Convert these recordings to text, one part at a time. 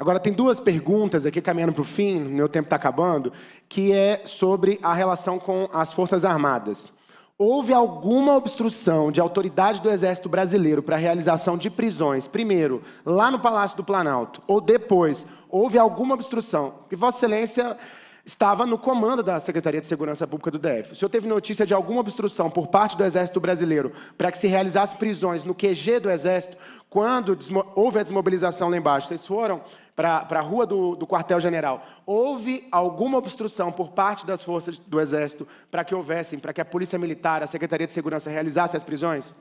Agora, tem duas perguntas aqui, caminhando para o fim, meu tempo está acabando, que é sobre a relação com as Forças Armadas. Houve alguma obstrução de autoridade do Exército Brasileiro para a realização de prisões, primeiro, lá no Palácio do Planalto, ou depois, houve alguma obstrução? E Vossa Excelência estava no comando da Secretaria de Segurança Pública do DF. O senhor teve notícia de alguma obstrução por parte do Exército Brasileiro para que se realizasse prisões no QG do Exército? Quando houve a desmobilização lá embaixo, vocês foram para a rua do, do quartel-general. Houve alguma obstrução por parte das forças do Exército para que houvessem, para que a Polícia Militar, a Secretaria de Segurança realizasse as prisões?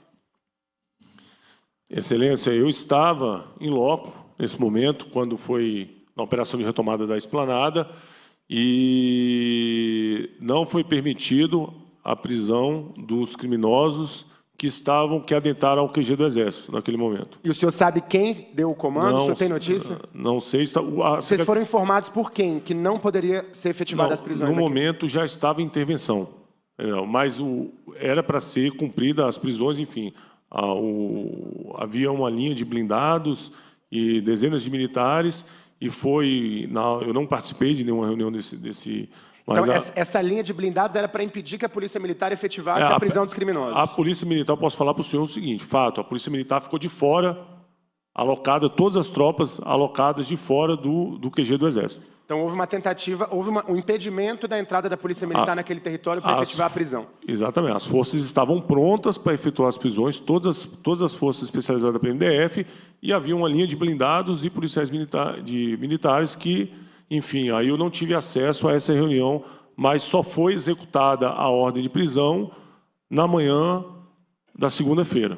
Excelência, eu estava em loco nesse momento, quando foi na operação de retomada da esplanada, e não foi permitido a prisão dos criminosos que estavam, que adentraram ao QG do Exército naquele momento. E o senhor sabe quem deu o comando? Não, o senhor tem notícia? Não, não sei. Está, a... Vocês foram informados por quem que não poderia ser efetivada as prisões? No daqui. momento já estava intervenção, é, mas o, era para ser cumprida as prisões, enfim. A, o, havia uma linha de blindados e dezenas de militares e foi, na, eu não participei de nenhuma reunião desse, desse mas então, a... essa linha de blindados era para impedir que a Polícia Militar efetivasse é, a, a, prisão dos criminosos. A Polícia Militar, eu posso falar para o senhor o seguinte: fato, a Polícia Militar ficou de fora, alocada, todas as tropas alocadas de fora do, do QG do Exército. Então, houve uma tentativa, houve uma, um impedimento da entrada da Polícia Militar a, naquele território para efetivar a prisão. Exatamente. As forças estavam prontas para efetuar as prisões, todas as, todas as forças especializadas da PMDF, e havia uma linha de blindados e policiais de, militares que enfim, aí eu não tive acesso a essa reunião, mas só foi executada a ordem de prisão na manhã da segunda-feira.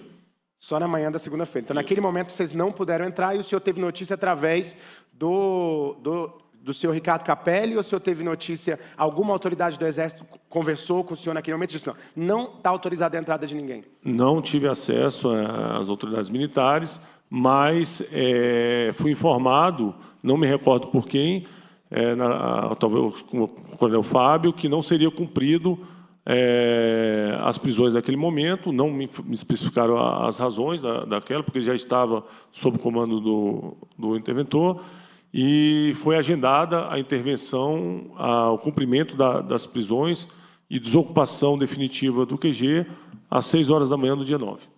Só na manhã da segunda-feira. Então, Isso. naquele momento, vocês não puderam entrar e o senhor teve notícia através do, do, do senhor Ricardo Capelli ou o senhor teve notícia, alguma autoridade do Exército conversou com o senhor naquele momento e disse, não, não está autorizada a entrada de ninguém? Não tive acesso eh, às autoridades militares, mas é, fui informado, não me recordo por quem, é, na, talvez com o coronel Fábio, que não seria cumprido é, as prisões naquele momento, não me, me especificaram as razões da, daquela, porque já estava sob comando do, do interventor, e foi agendada a intervenção, a, o cumprimento da, das prisões e desocupação definitiva do QG às 6 horas da manhã do dia 9.